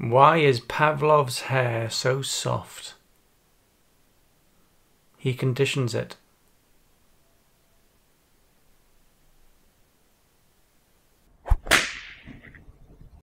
Why is Pavlov's hair so soft? He conditions it